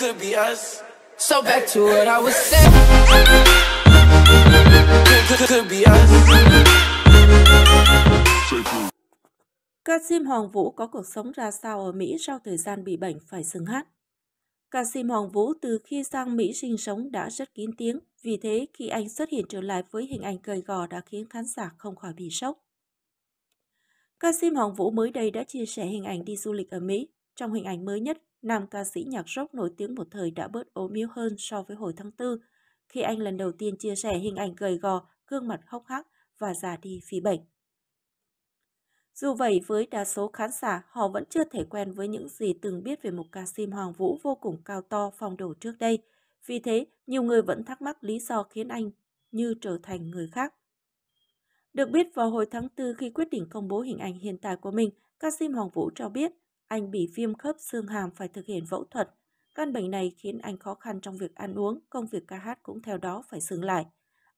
could be us. So back to what I was saying. Could, could be us. Ca sĩ Hoàng Vũ có cuộc sống ra sao ở Mỹ sau thời gian bị bệnh phải dừng hát? Ca sĩ Hoàng Vũ từ khi sang Mỹ sinh sống đã rất kín tiếng, vì thế khi anh xuất hiện trở lại với hình ảnh cười gò đã khiến khán giả không khỏi bị sốc. Ca sĩ Hoàng Vũ mới đây đã chia sẻ hình ảnh đi du lịch ở Mỹ trong hình ảnh mới nhất, nam ca sĩ nhạc rock nổi tiếng một thời đã bớt ốm yếu hơn so với hồi tháng 4, khi anh lần đầu tiên chia sẻ hình ảnh gầy gò, gương mặt hốc hác và già đi phí bệnh. Dù vậy, với đa số khán giả, họ vẫn chưa thể quen với những gì từng biết về một ca sĩ Hoàng Vũ vô cùng cao to, phong độ trước đây. Vì thế, nhiều người vẫn thắc mắc lý do khiến anh như trở thành người khác. Được biết vào hồi tháng 4 khi quyết định công bố hình ảnh hiện tại của mình, ca sĩ Hoàng Vũ cho biết anh bị viêm khớp xương hàm phải thực hiện phẫu thuật. Căn bệnh này khiến anh khó khăn trong việc ăn uống, công việc ca hát cũng theo đó phải dừng lại.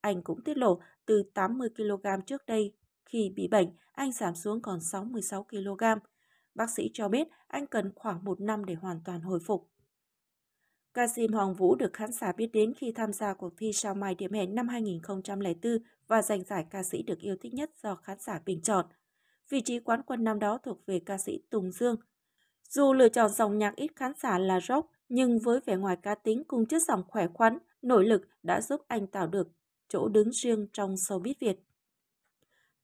Anh cũng tiết lộ từ 80 kg trước đây khi bị bệnh, anh giảm xuống còn 66 kg. Bác sĩ cho biết anh cần khoảng một năm để hoàn toàn hồi phục. Ca sĩ Hoàng Vũ được khán giả biết đến khi tham gia cuộc thi Sao Mai Điểm Hẹn năm 2004 và giành giải ca sĩ được yêu thích nhất do khán giả bình chọn. Vị trí quán quân năm đó thuộc về ca sĩ Tùng Dương dù lựa chọn dòng nhạc ít khán giả là rock, nhưng với vẻ ngoài cá tính cùng chất giọng khỏe khoắn, nội lực đã giúp anh tạo được chỗ đứng riêng trong showbiz Việt.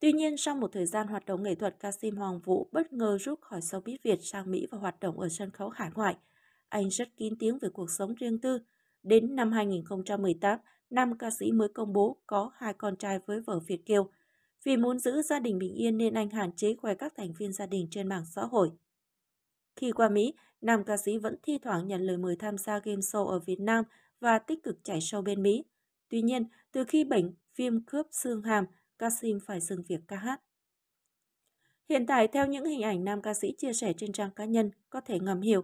Tuy nhiên, sau một thời gian hoạt động nghệ thuật, ca sĩ Hoàng Vũ bất ngờ rút khỏi showbiz Việt sang Mỹ và hoạt động ở sân khấu hải ngoại. Anh rất kín tiếng về cuộc sống riêng tư. Đến năm 2018, nam ca sĩ mới công bố có hai con trai với vợ Việt Kiều. Vì muốn giữ gia đình bình yên nên anh hạn chế khoe các thành viên gia đình trên mạng xã hội. Khi qua Mỹ, nam ca sĩ vẫn thi thoảng nhận lời mời tham gia game show ở Việt Nam và tích cực chạy show bên Mỹ. Tuy nhiên, từ khi bệnh viêm khớp xương hàm, Kasim phải dừng việc ca hát. Hiện tại, theo những hình ảnh nam ca sĩ chia sẻ trên trang cá nhân, có thể ngầm hiểu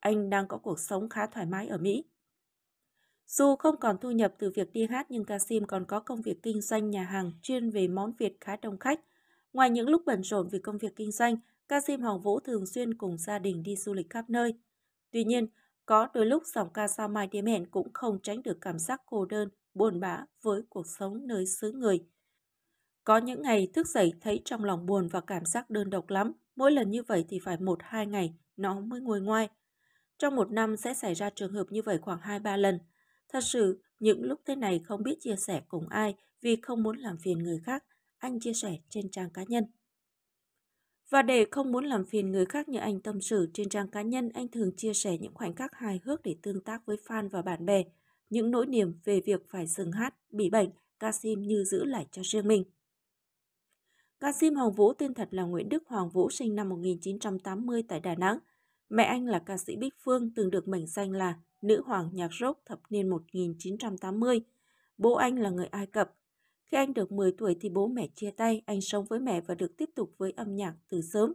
anh đang có cuộc sống khá thoải mái ở Mỹ. Dù không còn thu nhập từ việc đi hát nhưng Kasim còn có công việc kinh doanh nhà hàng chuyên về món Việt khá đông khách. Ngoài những lúc bận rộn vì công việc kinh doanh, ca sĩ Hồng Vũ thường xuyên cùng gia đình đi du lịch khắp nơi. Tuy nhiên, có đôi lúc giọng ca sao Mai Tiêm Hẹn cũng không tránh được cảm giác cô đơn, buồn bã với cuộc sống nơi xứ người. Có những ngày thức dậy thấy trong lòng buồn và cảm giác đơn độc lắm, mỗi lần như vậy thì phải một hai ngày nó mới nguôi ngoai. Trong một năm sẽ xảy ra trường hợp như vậy khoảng 2-3 lần. Thật sự, những lúc thế này không biết chia sẻ cùng ai vì không muốn làm phiền người khác, anh chia sẻ trên trang cá nhân. Và để không muốn làm phiền người khác như anh tâm sự, trên trang cá nhân anh thường chia sẻ những khoảnh khắc hài hước để tương tác với fan và bạn bè, những nỗi niềm về việc phải dừng hát, bị bệnh, ca sim như giữ lại cho riêng mình. Ca sim Hoàng Vũ tên thật là Nguyễn Đức Hoàng Vũ sinh năm 1980 tại Đà Nẵng. Mẹ anh là ca sĩ Bích Phương từng được mệnh danh là nữ hoàng nhạc rock thập niên 1980. Bố anh là người Ai Cập, khi anh được 10 tuổi thì bố mẹ chia tay, anh sống với mẹ và được tiếp tục với âm nhạc từ sớm.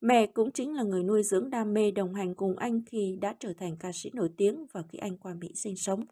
Mẹ cũng chính là người nuôi dưỡng đam mê đồng hành cùng anh khi đã trở thành ca sĩ nổi tiếng và khi anh qua Mỹ sinh sống.